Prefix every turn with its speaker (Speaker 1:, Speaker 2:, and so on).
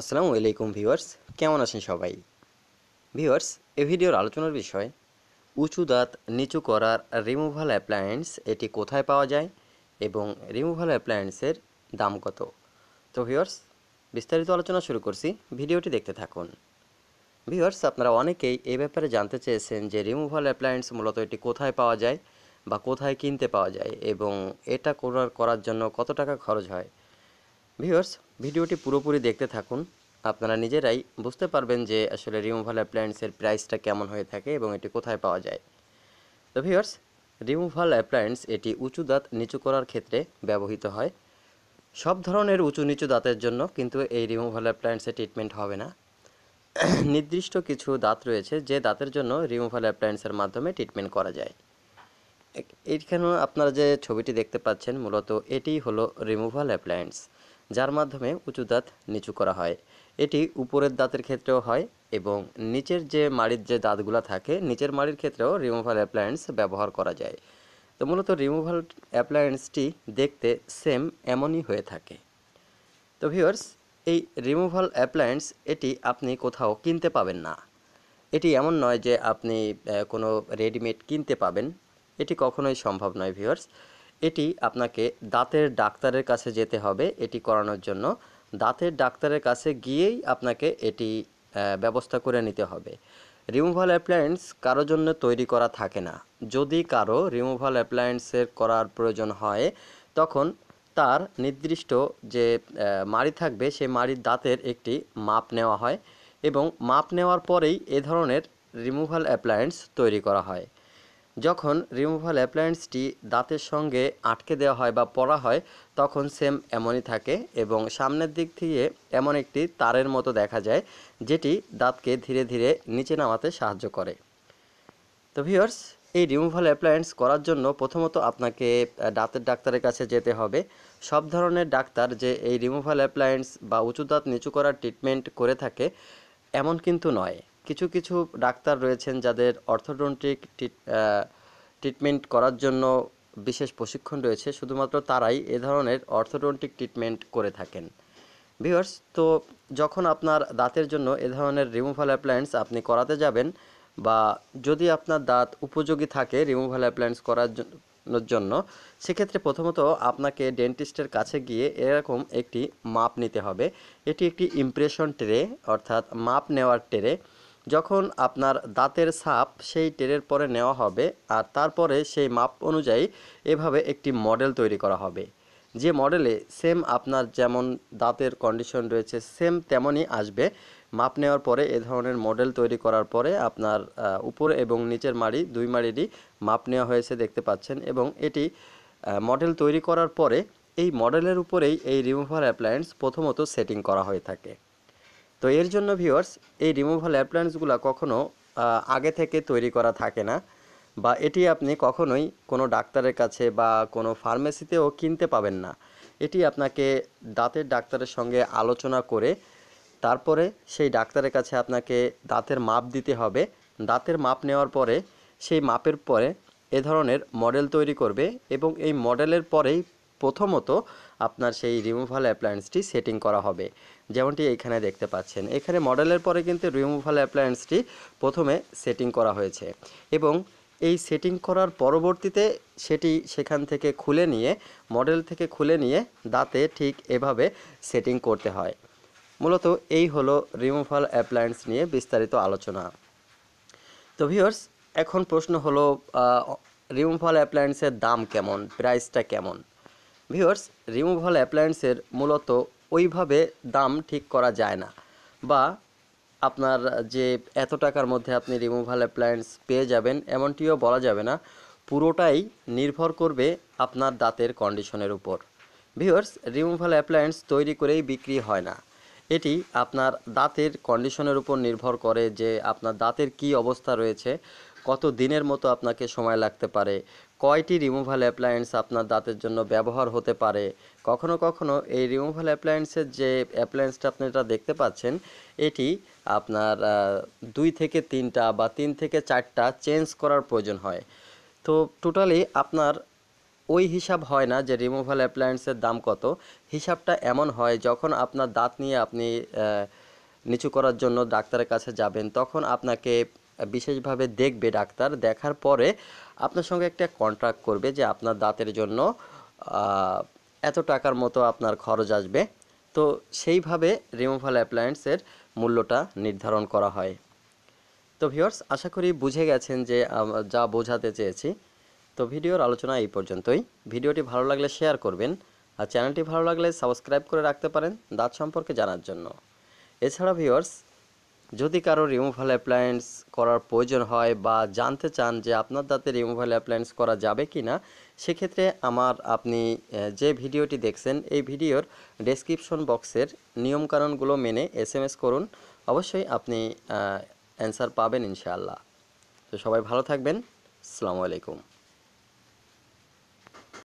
Speaker 1: আসসালামু আলাইকুম ভিউয়ার্স কেমন আছেন সবাই ভিউয়ার্স এ ভিডিওর আলোচনার বিষয় উঁচু দাঁত নিচু করার রিমুভাল অ্যাপ্লায়েন্স এটি কোথায় পাওয়া যায় এবং রিমুভাল অ্যাপ্লায়েন্সের দাম কত তো ভিউয়ার্স বিস্তারিত আলোচনা শুরু করছি ভিডিওটি দেখতে থাকুন ভিউয়ার্স আপনারা অনেকেই এ ব্যাপারে জানতে চেয়েছেন যে রিমুভাল অ্যাপ্লায়েন্স মূলত এটি কোথায় পাওয়া যায় বা কোথায় কিনতে পাওয়া যায় এবং এটা করার করার জন্য কত টাকা খরচ হয় ভিউয়ার্স ভিডিওটি পুরোপুরি দেখতে থাকুন আপনারা নিজেরাই বুঝতে পারবেন যে আসলে রিমুভাল অ্যাপ্লায়েন্সের প্রাইসটা কেমন হয়ে থাকে এবং এটি কোথায় পাওয়া যায় তো ভিউয়ার্স রিমুভাল অ্যাপ্লায়েন্স এটি উঁচু দাঁত নিচু করার ক্ষেত্রে ব্যবহৃত হয় সব ধরনের উঁচু নিচু দাঁতের জন্য কিন্তু এই রিমুভাল অ্যাপ্লায়েন্সের ট্রিটমেন্ট হবে না নির্দিষ্ট কিছু দাঁত রয়েছে যে দাঁতের জন্য রিমুভাল অ্যাপ্লায়েন্সের মাধ্যমে ট্রিটমেন্ট করা যায় এইখানে আপনারা যে ছবিটি দেখতে পাচ্ছেন মূলত এটি হলো রিমুভাল অ্যাপ্লায়েন্স যার মাধ্যমে উঁচু দাঁত নিচু করা হয় এটি উপরের দাঁতের ক্ষেত্রেও হয় এবং নিচের যে মাড়ির যে দাঁতগুলো থাকে নিচের মাড়ির ক্ষেত্রেও রিমুভাল অ্যাপ্লায়েন্স ব্যবহার করা যায় তো মূলত রিমুভাল অ্যাপ্লায়েন্সটি দেখতে সেম এমনই হয়ে থাকে তো ভিওর্স এই রিমুভাল অ্যাপ্লায়েন্স এটি আপনি কোথাও কিনতে পাবেন না এটি এমন নয় যে আপনি কোনো রেডিমেড কিনতে পাবেন এটি কখনোই সম্ভব নয় ভিওর্স এটি আপনাকে দাঁতের ডাক্তারের কাছে যেতে হবে এটি করানোর জন্য দাঁতের ডাক্তারের কাছে গিয়েই আপনাকে এটি ব্যবস্থা করে নিতে হবে রিমুভাল অ্যাপ্লায়েন্স কারোর জন্য তৈরি করা থাকে না যদি কারো রিমুভাল অ্যাপ্লায়েন্সের করার প্রয়োজন হয় তখন তার নির্দিষ্ট যে মাড়ি থাকবে সেই মাড়ির দাঁতের একটি মাপ নেওয়া হয় এবং মাপ নেওয়ার পরেই এ ধরনের রিমুভাল অ্যাপ্লায়েন্স তৈরি করা হয় যখন রিমুভাল অ্যাপ্লায়েন্সটি দাঁতের সঙ্গে আটকে দেওয়া হয় বা পড়া হয় তখন সেম এমনই থাকে এবং সামনের দিক থেকে এমন একটি তারের মতো দেখা যায় যেটি দাঁতকে ধীরে ধীরে নিচে নামাতে সাহায্য করে তো ভিওর্স এই রিমুভাল অ্যাপ্লায়েন্স করার জন্য প্রথমত আপনাকে দাঁতের ডাক্তারের কাছে যেতে হবে সব ধরনের ডাক্তার যে এই রিমুভাল অ্যাপ্লায়েন্স বা উঁচু দাঁত নিচু করার ট্রিটমেন্ট করে থাকে এমন কিন্তু নয় কিছু কিছু ডাক্তার রয়েছেন যাদের অর্থোডন্টিক ট্রিটমেন্ট করার জন্য বিশেষ প্রশিক্ষণ রয়েছে শুধুমাত্র তারাই এ ধরনের অর্থোডন্টিক ট্রিটমেন্ট করে থাকেন ভিউয়ার্স তো যখন আপনার দাঁতের জন্য এ ধরনের রিমুভাল অ্যাপ্লায়েন্স আপনি করাতে যাবেন বা যদি আপনার দাঁত উপযোগী থাকে রিমুভাল অ্যাপ্লায়েন্স করার জন্য সেক্ষেত্রে প্রথমত আপনাকে ডেন্টিস্টের কাছে গিয়ে এরকম একটি মাপ নিতে হবে এটি একটি ইমপ্রেশন ট্রে অর্থাৎ মাপ নেওয়ার ট্রে যখন আপনার দাঁতের ছাপ সেই টেরের পরে নেওয়া হবে আর তারপরে সেই মাপ অনুযায়ী এভাবে একটি মডেল তৈরি করা হবে যে মডেলে সেম আপনার যেমন দাঁতের কন্ডিশন রয়েছে সেম তেমনই আসবে মাপ নেওয়ার পরে এ ধরনের মডেল তৈরি করার পরে আপনার উপর এবং নিচের মাড়ি দুই মাড়িরই মাপ নেওয়া হয়েছে দেখতে পাচ্ছেন এবং এটি মডেল তৈরি করার পরে এই মডেলের উপরেই এই রিমুভার অ্যাপ্লায়েন্স প্রথমত সেটিং করা হয়ে থাকে তো এর জন্য ভিউয়ার্স এই রিমুভাল অ্যাপ্লায়েন্সগুলো কখনো আগে থেকে তৈরি করা থাকে না বা এটি আপনি কখনোই কোনো ডাক্তারের কাছে বা কোনো ফার্মেসিতেও কিনতে পাবেন না এটি আপনাকে দাঁতের ডাক্তারের সঙ্গে আলোচনা করে তারপরে সেই ডাক্তারের কাছে আপনাকে দাঁতের মাপ দিতে হবে দাঁতের মাপ নেওয়ার পরে সেই মাপের পরে এ ধরনের মডেল তৈরি করবে এবং এই মডেলের পরেই প্রথমত আপনার সেই রিমুভাল অ্যাপ্লায়েন্সটি সেটিং করা হবে যেমনটি এখানে দেখতে পাচ্ছেন এখানে মডেলের পরে কিন্তু রিমুভাল অ্যাপ্লায়েন্সটি প্রথমে সেটিং করা হয়েছে এবং এই সেটিং করার পরবর্তীতে সেটি সেখান থেকে খুলে নিয়ে মডেল থেকে খুলে নিয়ে দাঁতে ঠিক এভাবে সেটিং করতে হয় মূলত এই হলো রিমুভাল অ্যাপ্লায়েন্স নিয়ে বিস্তারিত আলোচনা তো ভিওর্স এখন প্রশ্ন হলো রিমুভাল অ্যাপ্লায়েন্সের দাম কেমন প্রাইসটা কেমন ভিওর্স রিমুভাল অ্যাপ্লায়েন্সের মূলত ওইভাবে দাম ঠিক করা যায় না বা আপনার যে এত টাকার মধ্যে আপনি রিমুভাল অ্যাপ্লায়েন্স পেয়ে যাবেন এমনটিও বলা যাবে না পুরোটাই নির্ভর করবে আপনার দাঁতের কন্ডিশনের উপর ভিওর্স রিমুভাল অ্যাপ্লায়েন্স তৈরি করেই বিক্রি হয় না এটি আপনার দাঁতের কন্ডিশনের উপর নির্ভর করে যে আপনার দাঁতের কি অবস্থা রয়েছে কত দিনের মতো আপনাকে সময় লাগতে পারে কয়টি রিমুভাল অ্যাপ্লায়েন্স আপনার দাঁতের জন্য ব্যবহার হতে পারে কখনো কখনো এই রিমুভাল অ্যাপ্লায়েন্সের যে অ্যাপ্লায়েন্সটা আপনারা দেখতে পাচ্ছেন এটি আপনার দুই থেকে তিনটা বা তিন থেকে চারটা চেঞ্জ করার প্রয়োজন হয় তো টোটালি আপনার ওই হিসাব হয় না যে রিমুভাল অ্যাপ্লায়েন্সের দাম কত হিসাবটা এমন হয় যখন আপনার দাঁত নিয়ে আপনি নিচু করার জন্য ডাক্তারের কাছে যাবেন তখন আপনাকে বিশেষভাবে দেখবে ডাক্তার দেখার পরে আপনার সঙ্গে একটা কন্ট্রাক্ট করবে যে আপনার দাঁতের জন্য এত টাকার মতো আপনার খরচ আসবে তো সেইভাবে রিমুভাল অ্যাপ্লায়েন্সের মূল্যটা নির্ধারণ করা হয় তো ভিউয়ার্স আশা করি বুঝে গেছেন যে যা বোঝাতে চেয়েছি তো ভিডিওর আলোচনা এই পর্যন্তই ভিডিওটি ভালো লাগলে শেয়ার করবেন আর চ্যানেলটি ভালো লাগলে সাবস্ক্রাইব করে রাখতে পারেন দাঁত সম্পর্কে জানার জন্য এছাড়া ভিউয়ার্স যদি কারো রিমুভাল অ্যাপ্লায়েন্স করার প্রয়োজন হয় বা জানতে চান যে আপনার দাঁতে রিমুভাল অ্যাপ্লায়েন্স করা যাবে কি না সেক্ষেত্রে আমার আপনি যে ভিডিওটি দেখছেন এই ভিডিওর ডেসক্রিপশন বক্সের নিয়মকানুনগুলো মেনে এস এম এস করুন অবশ্যই আপনি অ্যান্সার পাবেন ইনশাআল্লাহ তো সবাই ভালো থাকবেন আসসালামু আলাইকুম